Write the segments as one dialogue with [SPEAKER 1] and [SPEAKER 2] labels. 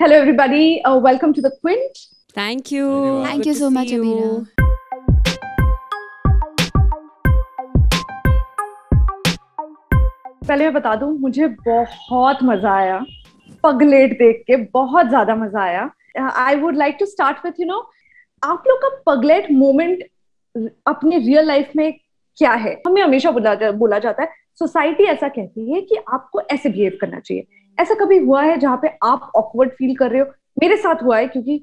[SPEAKER 1] Hello, everybody. Uh, welcome to the Quint.
[SPEAKER 2] Thank you. Hello. Thank you so much,
[SPEAKER 1] you. Amira. पहले मैं बता दूं मुझे बहुत मजा आया पगलेट देख के बहुत ज्यादा मजा आया I would like to start with you know आप लोग का पगलेट मोमेंट अपने रियल लाइफ में क्या है हमें हमेशा बोला जाता है सोसाइटी ऐसा कहती है कि आपको ऐसे बिहेव करना चाहिए ऐसा कभी हुआ है जहां पे आप ऑकवर्ड फील कर रहे हो मेरे साथ हुआ है क्योंकि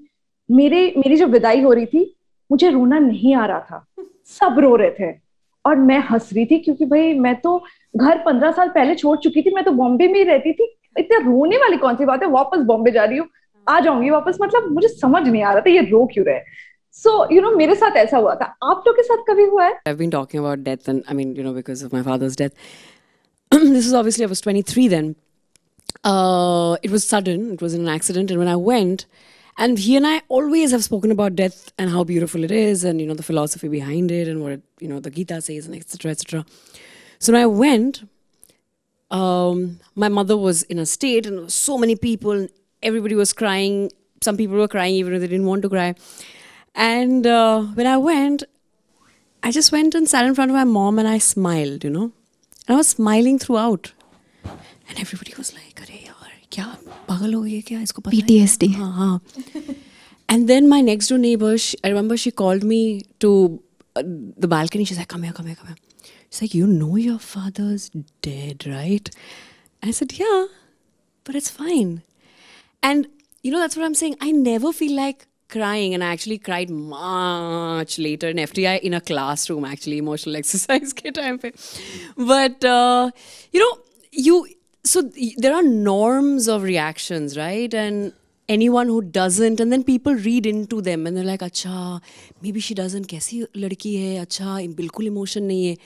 [SPEAKER 1] मेरे मेरी जो विदाई हो रही थी मुझे रोना नहीं आ रहा था सब रो रहे थे और मैं हंस रही थी क्योंकि भाई मैं तो घर पंद्रह साल पहले छोड़ चुकी थी मैं तो बॉम्बे में ही रहती थी इतना रोने वाली कौन सी बात है वापस बॉम्बे जा रही हूँ आ जाऊंगी वापस मतलब मुझे समझ नहीं आ रहा था ये रो क्यों रहे सो यू नो मेरे साथ ऐसा
[SPEAKER 2] हुआ था आप लोग के साथ कभी हुआ है I been talking about death and I mean you know because of my father's death this is obviously I was 23 then Uh, it was sudden, it was in an accident. And when I went, and he and I always have spoken about death and how beautiful it is, and you know the philosophy behind it, and what it, you know the Gita says, and etc. etc. So when I went, um, my mother was in a state, and so many people, and everybody was crying. Some people were crying even if they didn't want to cry. And uh, when I went, I just went and sat in front of my mom, and I smiled, you know, and I was smiling throughout. And everybody was like, अरे यार yeah, पागल हो गई है क्या इसको PTSD हाँ हाँ and then my next door neighbour I remember she called me to the balcony she like come here come here come here She's like, You know your father's dead, right? I said, Yeah, but it's fine. And, you know, that's what I'm saying. I never feel like crying. And I actually cried much later in FTI in a classroom, actually, emotional exercise. But, uh, you know, you so there are norms of reactions, right? And anyone who doesn't, and then people read into them and they're like, acha, maybe she doesn't, kaisi ladki hai, acha, bilkul emotion nahi hai.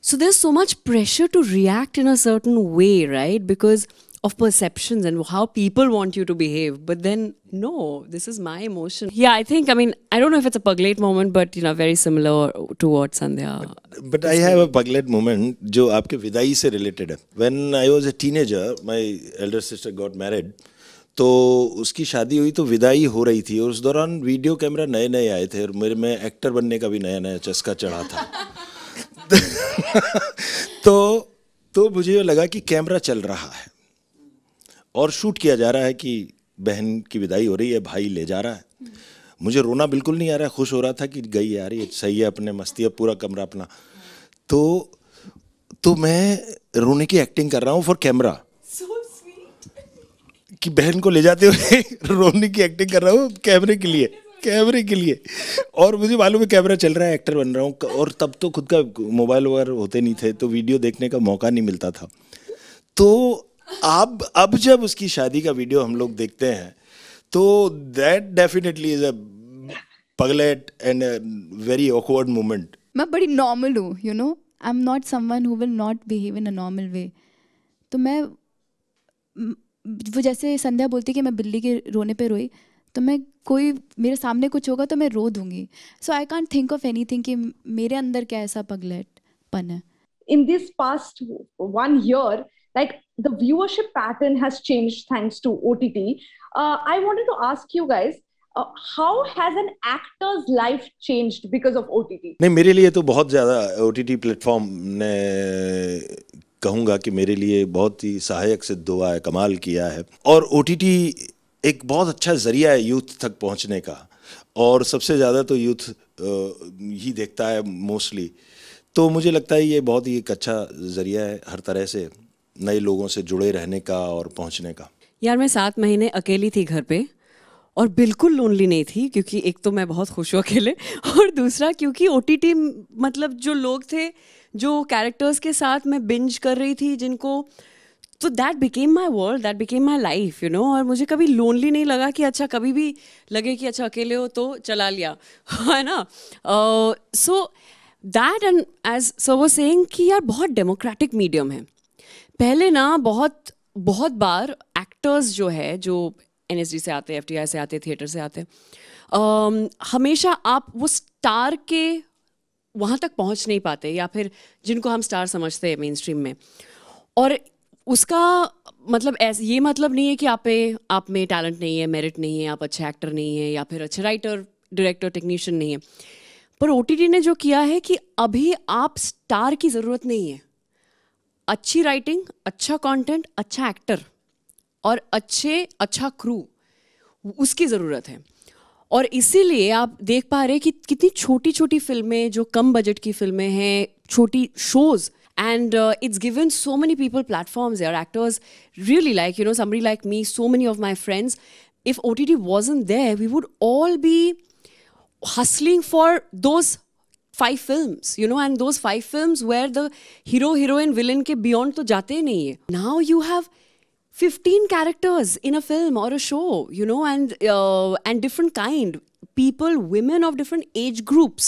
[SPEAKER 2] So there's so much pressure to react in a certain way, right? Because of perceptions and how people want you to behave. But then, no, this is my emotion. Yeah, I think, I mean, I don't know if it's a percolate moment, but, you know, very similar to what Sandhya.
[SPEAKER 3] But, but I have a percolate moment, जो आपके विदाई से related है. When I was a teenager, my elder sister got married. तो उसकी शादी हुई तो विदाई हो रही थी और उस दौरान वीडियो कैमरा नए नए आए थे और मेरे में एक्टर बनने का भी नया नया चस्का चढ़ा था तो तो मुझे लगा कि कैमरा चल रहा है और शूट किया जा रहा है कि बहन की विदाई हो रही है भाई ले जा रहा है मुझे रोना बिल्कुल नहीं आ रहा है खुश हो रहा था कि गई यार ये सही है अपने मस्ती है पूरा कमरा अपना तो तो मैं रोने की एक्टिंग कर रहा हूँ फॉर कैमरा कि बहन को ले जाते हुए रोने की एक्टिंग कर रहा हूँ कैमरे के लिए कैमरे के लिए और मुझे मालूम है कैमरा चल रहा है एक्टर बन रहा हूँ और तब तो खुद का मोबाइल वगैरह होते नहीं थे तो वीडियो देखने का मौका नहीं मिलता था तो अब अब जब उसकी शादी का वीडियो हम लोग देखते हैं तो दैट डेफिनेटली इज अ पगलेट एंड वेरी ऑकवर्ड मोमेंट
[SPEAKER 1] मैं बड़ी नॉर्मल हूँ you know I am not someone who will not behave in a normal way तो मैं वो जैसे संध्या बोलती कि मैं बिल्ली के रोने पे रोई तो मैं कोई मेरे सामने कुछ होगा तो मैं रो दूंगी so I can't think of एनी थिंग कि मेरे अंदर क्या ऐसा पगलेट पन है in this past one year like the viewership pattern has changed thanks to ott uh, i wanted to ask you guys uh, how has an actor's life changed because of ott
[SPEAKER 3] नहीं मेरे लिए तो बहुत ज़्यादा OTT platform ने कहूँगा कि मेरे लिए बहुत ही सहायक सिद्ध हुआ है कमाल किया है और OTT एक बहुत अच्छा ज़रिया है यूथ तक पहुँचने का और सबसे ज़्यादा तो यूथ ही देखता है मोस्टली तो मुझे लगता है ये बहुत ही एक अच्छा ज़रिया है हर तरह से नए लोगों से जुड़े रहने का और पहुंचने का
[SPEAKER 2] यार मैं सात महीने अकेली थी घर पे और बिल्कुल लोनली नहीं थी क्योंकि एक तो मैं बहुत खुश हूँ अकेले और दूसरा क्योंकि ओ मतलब जो लोग थे जो कैरेक्टर्स के साथ मैं बिंज कर रही थी जिनको तो that became my world that became my life you know और मुझे कभी लोनली नहीं लगा कि अच्छा कभी भी लगे कि अच्छा अकेले हो तो चला लिया है ना so that and as so वो सेंग कि यार बहुत डेमोक्रेटिक मीडियम है पहले ना बहुत बहुत बार एक्टर्स जो है जो एन से आते एफ से आते थिएटर से आते um, हमेशा आप वो स्टार के वहाँ तक पहुँच नहीं पाते या फिर जिनको हम स्टार समझते हैं मेन स्ट्रीम में और उसका मतलब ऐसा ये मतलब नहीं है कि आप में आप में टैलेंट नहीं है मेरिट नहीं है आप अच्छे एक्टर नहीं है या फिर अच्छे राइटर डायरेक्टर टेक्नीशियन नहीं है पर ओ ने जो किया है कि अभी आप स्टार की ज़रूरत नहीं है अच्छी राइटिंग अच्छा कंटेंट, अच्छा एक्टर और अच्छे अच्छा क्रू उसकी ज़रूरत है और इसीलिए आप देख पा रहे हैं कि कितनी छोटी छोटी फिल्में जो कम बजट की फिल्में हैं छोटी shows and it's given so many people platforms यार actors really like you know समी like me so many of my friends if O T T was in there we would all be hustling for those five films you know and those five films where the hero heroine villain के beyond तो जाते ही नहीं है now you have 15 characters in a film or a show you know and uh, and different kind people women of different age groups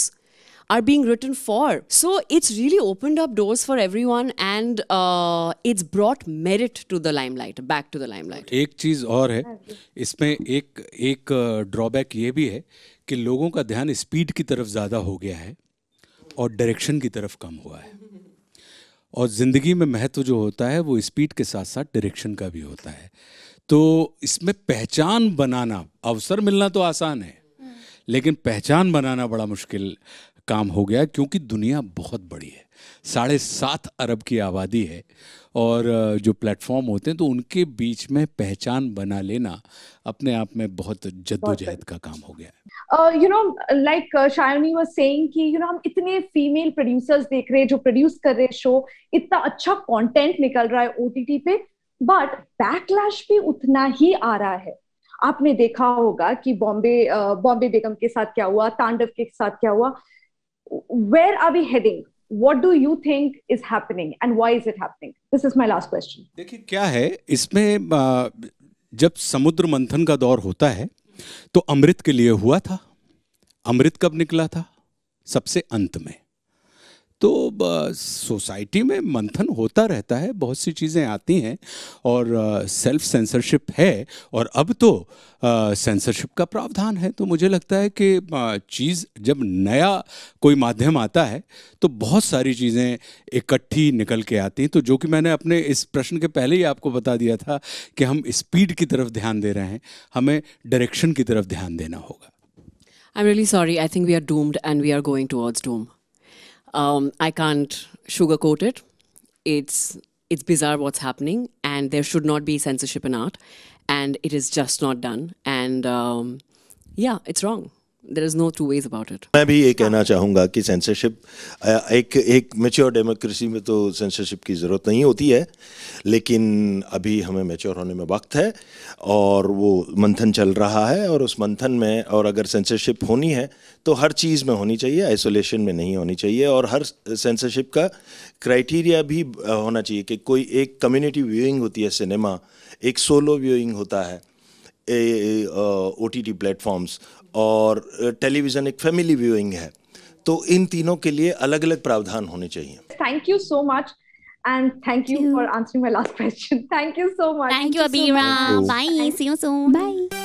[SPEAKER 2] are being written for so it's really opened up doors for everyone and uh, it's brought merit to the limelight back to the limelight
[SPEAKER 4] एक चीज और है इसमें एक एक drawback ये भी है कि लोगों का ध्यान स्पीड की तरफ ज्यादा हो गया है और डायरेक्शन की तरफ कम हुआ है और ज़िंदगी में महत्व जो होता है वो स्पीड के साथ साथ डायरेक्शन का भी होता है तो इसमें पहचान बनाना अवसर मिलना तो आसान है लेकिन पहचान बनाना बड़ा मुश्किल काम हो गया क्योंकि दुनिया बहुत बड़ी है साढ़े सात अरब की आबादी है और जो प्लेटफॉर्म होते हैं तो उनके बीच में पहचान बना लेना अपने आप में बहुत जद्दोजहद का काम हो
[SPEAKER 1] गया you know like Shaini was saying कि यू नो हम इतने फीमेल प्रोड्यूसर्स देख रहे हैं जो प्रोड्यूस कर रहे हैं शो इतना अच्छा कंटेंट निकल रहा है ओटीटी पे बट बैकलैश भी उतना ही आ रहा है आपने देखा होगा कि बॉम्बे बॉम्बे बेगम के साथ क्या हुआ तांडव के साथ क्या हुआ where are we heading what do you think is happening and why is it happening this is my last question
[SPEAKER 4] dekhi kya hai isme jab samudra manthan ka daur hota hai to amrit ke liye hua tha amrit kab nikla tha sabse ant mein तो society में मंथन होता रहता है बहुत सी चीज़ें आती हैं और सेल्फ सेंसरशिप है और अब तो सेंसरशिप का प्रावधान है तो मुझे लगता है कि चीज़ जब नया कोई माध्यम आता है तो बहुत सारी चीज़ें इकट्ठी निकल के आती हैं तो जो कि मैंने अपने इस प्रश्न के पहले ही आपको बता दिया था कि हम स्पीड की तरफ ध्यान दे रहे हैं हमें डायरेक्शन की तरफ ध्यान देना होगा
[SPEAKER 2] I am really sorry I think we are doomed and we are going towards doom Um, I can't sugarcoat it. It's it's bizarre what's happening, and there should not be censorship in art, and it is just not done. And um, yeah, it's wrong. There is no two ways about it
[SPEAKER 3] मैं भी ये कहना चाहूँगा कि censorship एक एक mature democracy में तो सेंसरशिप की ज़रूरत नहीं होती है लेकिन अभी हमें मेच्योर होने में वक्त है और वो मंथन चल रहा है और उस मंथन में और अगर सेंसरशिप होनी है तो हर चीज़ में होनी चाहिए आइसोलेशन में नहीं होनी चाहिए और हर सेंसरशिप का क्राइटेरिया भी होना चाहिए कि कोई एक कम्युनिटी व्यूइंग होती है सिनेमा एक सोलो व्यूइंग होता है ओ टी टी प्लेटफॉर्म्स और टेलीविजन एक फैमिली व्यूइंग है तो इन तीनों के लिए अलग अलग प्रावधान होने चाहिए
[SPEAKER 1] thank you so much and thank you for answering my last question thank you so much thank you Abira bye see you soon bye